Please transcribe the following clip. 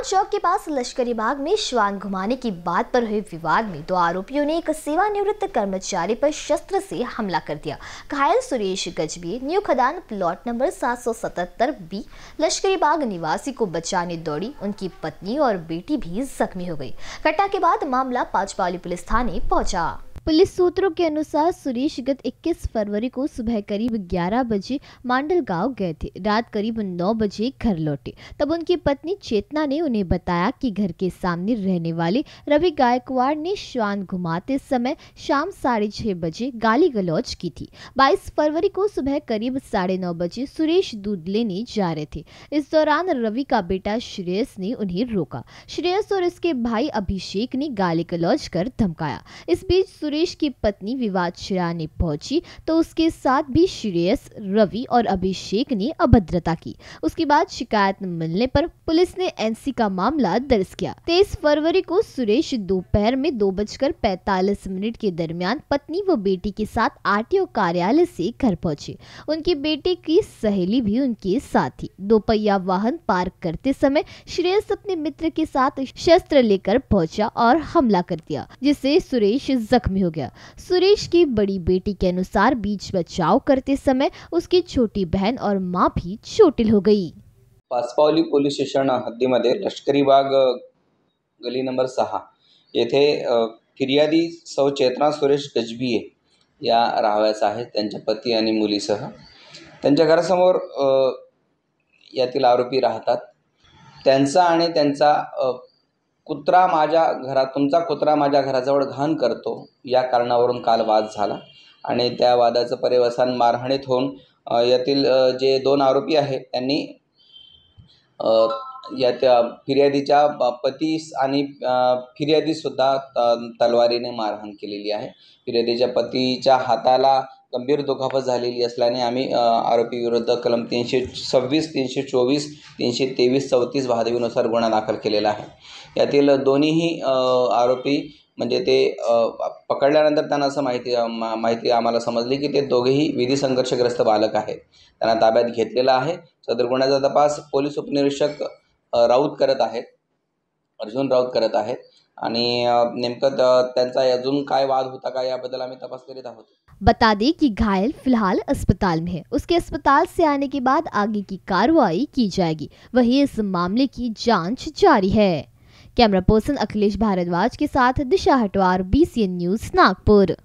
लाल चौक के पास लश्करी बाग में श्वान घुमाने की बात पर हुए विवाद में दो आरोपियों ने एक सेवानिवृत्त कर्मचारी पर शस्त्र से हमला कर दिया घायल Suresh Gajbi new Khadan plot number 777 B Lashkari Bagh निवासी को बचाने दौड़ी उनकी पत्नी और बेटी भी जख्मी हो गई घटना के बाद मामला पाचपाली पुलिस थाने पहुंचा पुलिस सूत्रों के अनुसार सुरेश गत 21 फरवरी को सुबह करीब 11 बजे मांडल गांव गए थे रात करीब 9 बजे घर लौटे तब उनकी पत्नी चेतना ने उन्हें बताया कि घर के सामने रहने वाले रवि गायकवाड़ ने शान घुमाते समय शाम साढ़े छह बजे गाली गलौज की थी 22 फरवरी को सुबह करीब साढ़े नौ बजे सुरेश दूध लेने जा रहे थे इस दौरान रवि का बेटा श्रेयस ने उन्हें रोका श्रेयस और इसके भाई अभिषेक ने गाली गलौज कर धमकाया इस बीच सुरेश की पत्नी विवाद छिड़ाने पहुंची तो उसके साथ भी श्रेयस रवि और अभिषेक ने अभद्रता की उसके बाद शिकायत मिलने पर पुलिस ने एनसी का मामला दर्ज किया तेईस फरवरी को सुरेश दोपहर में दो बजकर पैतालीस मिनट के दरमियान पत्नी व बेटी के साथ ओ कार्यालय से घर पहुंचे उनकी बेटी की सहेली भी उनके साथ थी दोपहिया वाहन पार्क करते समय श्रेयस अपने मित्र के साथ शस्त्र लेकर पहुंचा और हमला कर दिया जिससे सुरेश जख्मी भी हो गया सुरेश की बड़ी बेटी के अनुसार बीच बचाव करते समय उसकी छोटी बहन और माँ भी चोटिल हो गई पासपावली पोलीस स्टेशन हद्दी मध्ये लष्करी बाग गली नंबर सहा येथे फिर्यादी चेतना सुरेश गजबीये या राहाव्यास आहेत त्यांच्या पती आणि मुलीसह त्यांच्या घरासमोर यातील आरोपी राहतात त्यांचा आणि त्यांचा कुत्रा माझ्या घरात तुमचा कुत्रा माझ्या घराजवळ घाण करतो या कारणावरून काल वाद झाला आणि त्या वादाचं पर्यवसान मारहाणीत होऊन यातील जे दोन आरोपी आहेत त्यांनी या त्या फिर्यादीच्या पतीस आणि फिर्यादीसुद्धा तलवारीने मारहाण केलेली आहे फिर्यादीच्या पतीच्या हाताला गंभीर दुखापत झालेली असल्याने आम्ही आरोपी विरुद्ध कलम तीनशे सव्वीस तीनशे चोवीस तीनशे तेवीस चौतीस बहादवीनुसार गुन्हा दाखल केलेला आहे यातील दोन्हीही आरोपी म्हणजे ते पकडल्यानंतर त्यांना असं माहिती माहिती आम्हाला समजली की ते दोघेही विधी संघर्षग्रस्त बालक आहेत त्यांना ताब्यात घेतलेला आहे सदर गुन्ह्याचा तपास पोलीस उपनिरीक्षक राऊत करत आहेत अर्जुन राऊत करत आहेत आणि नेमकं त्यांचा अजून काय वाद होता का याबद्दल आम्ही तपास करीत आहोत बता दें कि घायल फिलहाल अस्पताल में है उसके अस्पताल से आने के बाद आगे की कार्रवाई की जाएगी वही इस मामले की जांच जारी है कैमरा पर्सन अखिलेश भारद्वाज के साथ दिशा हटवार बीसीएन न्यूज नागपुर